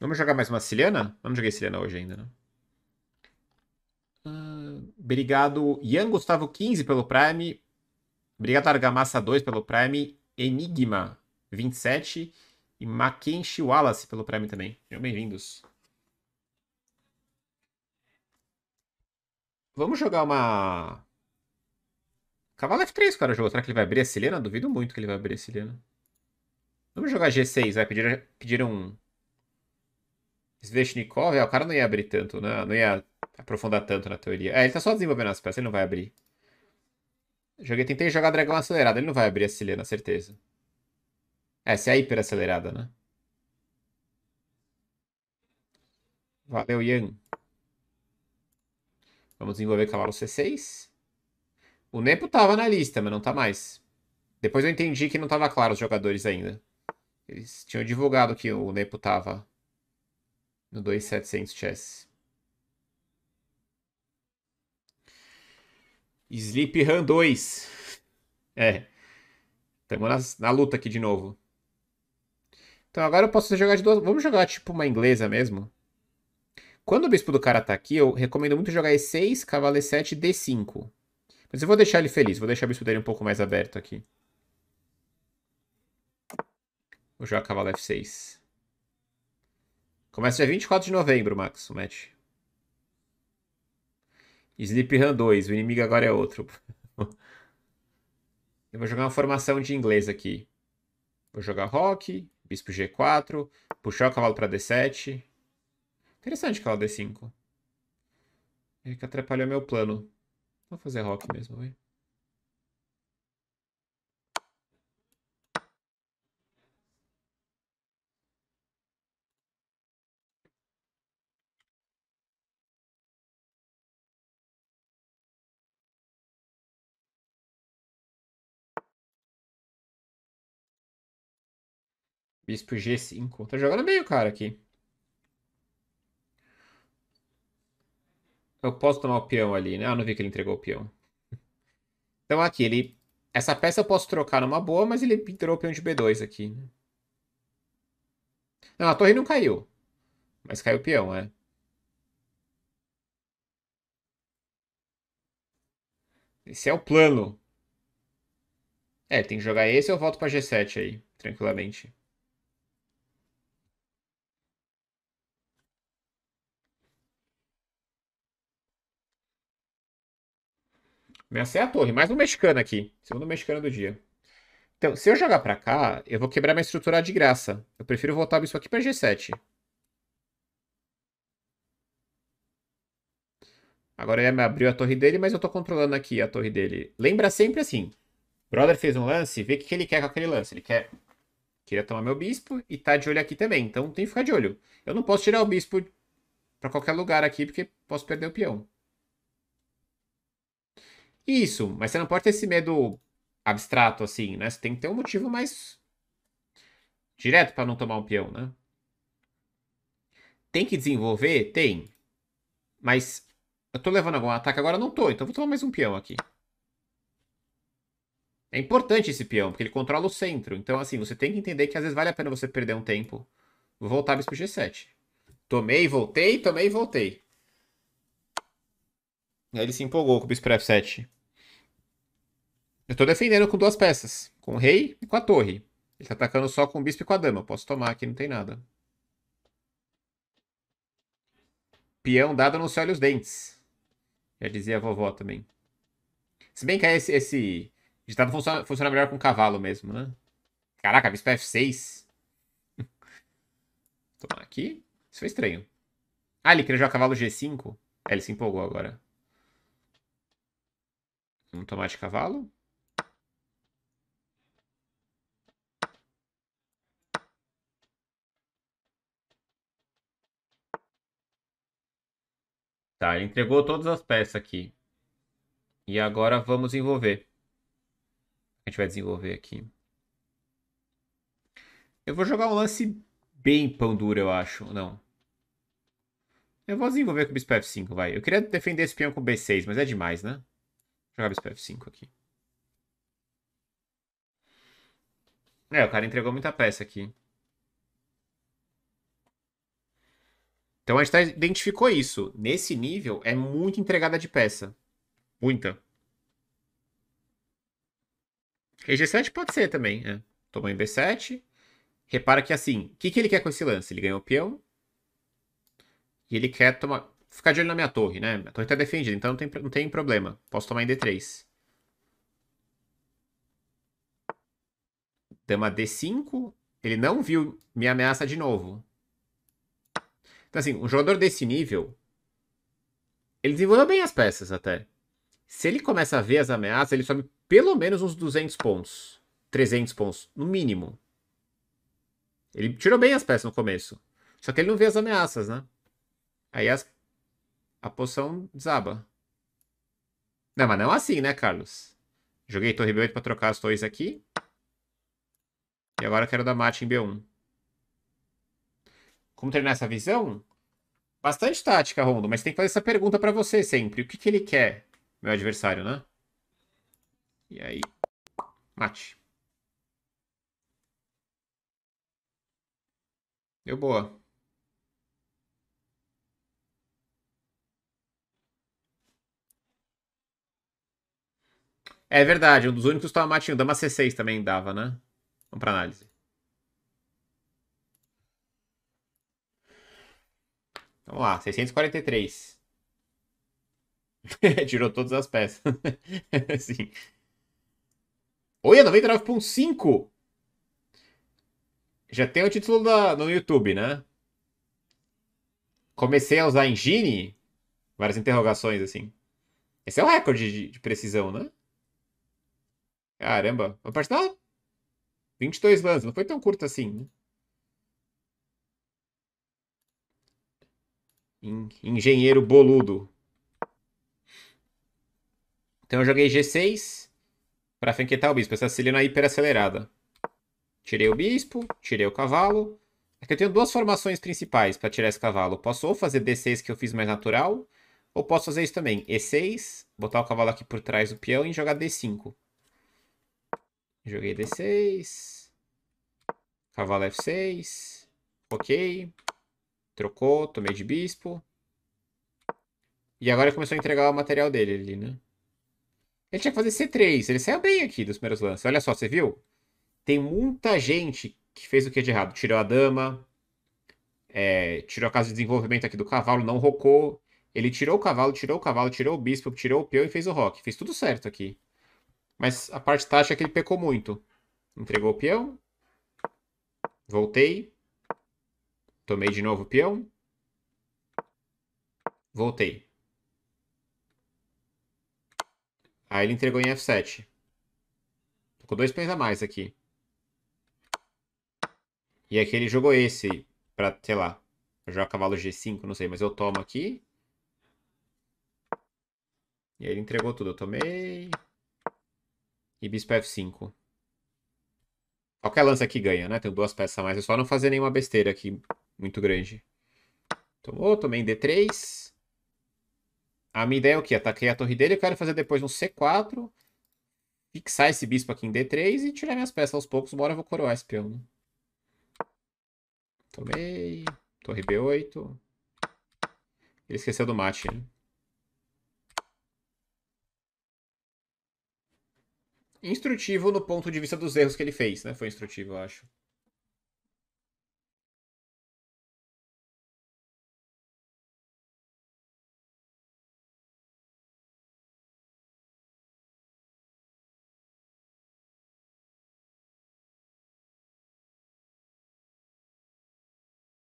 Vamos jogar mais uma Siliana? Vamos jogar Siliana hoje ainda, né? Uh, obrigado, Ian Gustavo 15 pelo Prime. Obrigado, Argamassa 2 pelo Prime. Enigma 27 e Mackenzie Wallace pelo Prime também. Sejam bem-vindos. Vamos jogar uma. Cavalo F3, cara, jogou. Será que ele vai abrir a Siliana? Duvido muito que ele vai abrir a Siliana. Vamos jogar G6, vai. Pedir, pedir um Sveshnikov, é, o cara não ia abrir tanto, né? não ia aprofundar tanto na teoria. É, ele tá só desenvolvendo as peças, ele não vai abrir. Joguei, tentei jogar dragão acelerado, ele não vai abrir a Silena, certeza. Essa é a é hiper acelerada, né? Valeu, Ian. Vamos desenvolver cavalo C6. O Nepo tava na lista, mas não tá mais. Depois eu entendi que não tava claro os jogadores ainda. Eles tinham divulgado que o Nepo tava no 2700 Chess. Sleep Run 2. É. Estamos na, luta aqui de novo. Então agora eu posso jogar de duas. Vamos jogar tipo uma inglesa mesmo. Quando o bispo do cara tá aqui, eu recomendo muito jogar E6, cavalo E7 e 6 cavalo e 7 d 5 Mas eu vou deixar ele feliz, vou deixar o bispo dele um pouco mais aberto aqui. Vou jogar cavalo F6. Começa dia 24 de novembro, Max, o match. Sleep Run 2, o inimigo agora é outro. Eu vou jogar uma formação de inglês aqui. Vou jogar Rock, Bispo G4, puxar o cavalo pra D7. Interessante o cavalo D5. Ele é que atrapalhou meu plano. Vou fazer Rock mesmo, hein? Bispo G5. Tá jogando bem o cara aqui. Eu posso tomar o peão ali, né? Ah, não vi que ele entregou o peão. Então aqui, ele... Essa peça eu posso trocar numa boa, mas ele entrou o peão de B2 aqui. Não, a torre não caiu. Mas caiu o peão, é. Esse é o plano. É, tem que jogar esse eu volto pra G7 aí, tranquilamente. Essa é a torre, mais um mexicano aqui. Segundo mexicano do dia. Então, se eu jogar pra cá, eu vou quebrar minha estrutura de graça. Eu prefiro voltar o bispo aqui pra G7. Agora ele abriu a torre dele, mas eu tô controlando aqui a torre dele. Lembra sempre assim. Brother fez um lance, vê o que ele quer com aquele lance. Ele quer... Queria tomar meu bispo e tá de olho aqui também. Então tem que ficar de olho. Eu não posso tirar o bispo pra qualquer lugar aqui, porque posso perder o peão. Isso, mas você não pode ter esse medo abstrato assim, né? Você tem que ter um motivo mais direto para não tomar um peão, né? Tem que desenvolver? Tem. Mas eu tô levando algum ataque agora? Não tô, então vou tomar mais um peão aqui. É importante esse peão, porque ele controla o centro. Então, assim, você tem que entender que às vezes vale a pena você perder um tempo. Vou voltar bispo G7. Tomei, voltei, tomei, voltei. Aí ele se empolgou com o bispo F7. Eu tô defendendo com duas peças. Com o rei e com a torre. Ele tá atacando só com o bispo e com a dama. Eu posso tomar aqui, não tem nada. Peão dado não se olha os dentes. Já dizia a vovó também. Se bem que é esse, esse ditado funciona, funciona melhor com cavalo mesmo, né? Caraca, bispo é F6. tomar aqui. Isso foi estranho. Ah, ele queria jogar cavalo G5? É, ele se empolgou agora. Vamos tomar de cavalo. Tá, ele entregou todas as peças aqui. E agora vamos envolver. A gente vai desenvolver aqui. Eu vou jogar um lance bem pão duro, eu acho. Não. Eu vou desenvolver com o bispo f5, vai. Eu queria defender esse peão com b6, mas é demais, né? Vou jogar bispo f5 aqui. É, o cara entregou muita peça aqui. Então a gente tá identificou isso. Nesse nível, é muito entregada de peça. Muita. EG7 pode ser também, né? Tomou em B7. Repara que assim, o que, que ele quer com esse lance? Ele ganhou o peão. E ele quer tomar. Ficar de olho na minha torre, né? Minha torre tá defendida, então não tem, não tem problema. Posso tomar em D3. Dama D5. Ele não viu minha ameaça de novo. Então, assim, um jogador desse nível, ele desenvolveu bem as peças até. Se ele começa a ver as ameaças, ele sobe pelo menos uns 200 pontos. 300 pontos, no mínimo. Ele tirou bem as peças no começo. Só que ele não vê as ameaças, né? Aí as... a poção desaba. Não, mas não assim, né, Carlos? Joguei torre B8 pra trocar as torres aqui. E agora quero dar mate em B1. Como treinar essa visão? Bastante tática, Rondo, mas tem que fazer essa pergunta para você sempre. O que, que ele quer, meu adversário, né? E aí, mate. Deu boa. É verdade, um dos únicos que estava matinho. Dama C6 também dava, né? Vamos para análise. Vamos lá, 643. Tirou todas as peças. Sim. Olha, 99.5! Já tem o título da, no YouTube, né? Comecei a usar engine? Várias interrogações, assim. Esse é o recorde de, de precisão, né? Caramba. A partir da 22 lances, não foi tão curto assim, né? Engenheiro boludo. Então eu joguei G6 para franquetar o bispo. Essa Celina é hiper acelerada. Tirei o bispo, tirei o cavalo. Aqui é eu tenho duas formações principais para tirar esse cavalo. Posso ou fazer D6 que eu fiz mais natural, ou posso fazer isso também. E6, botar o cavalo aqui por trás do peão e jogar D5. Joguei D6. Cavalo F6. Ok. Trocou, tomei de bispo. E agora começou a entregar o material dele ali, né? Ele tinha que fazer C3. Ele saiu bem aqui dos primeiros lances. Olha só, você viu? Tem muita gente que fez o que é de errado. Tirou a dama. É, tirou a casa de desenvolvimento aqui do cavalo. Não rocou. Ele tirou o cavalo, tirou o cavalo, tirou o bispo, tirou o peão e fez o rock. Fez tudo certo aqui. Mas a parte tática é que ele pecou muito. Entregou o peão. Voltei. Tomei de novo o peão. Voltei. Aí ele entregou em F7. Tô com dois pães a mais aqui. E aqui ele jogou esse pra, sei lá, jogar cavalo G5, não sei, mas eu tomo aqui. E aí ele entregou tudo. Eu tomei. E bispo F5. Qualquer lança aqui ganha, né? Tenho duas peças a mais. É só não fazer nenhuma besteira aqui muito grande. Tomou, também D3. A minha ideia é o quê? Ataquei a torre dele, eu quero fazer depois um C4. Fixar esse bispo aqui em D3 e tirar minhas peças aos poucos. Bora, eu vou coroar esse peão. Tomei. Torre B8. Ele esqueceu do mate, hein? Instrutivo no ponto de vista dos erros que ele fez, né? Foi instrutivo, eu acho.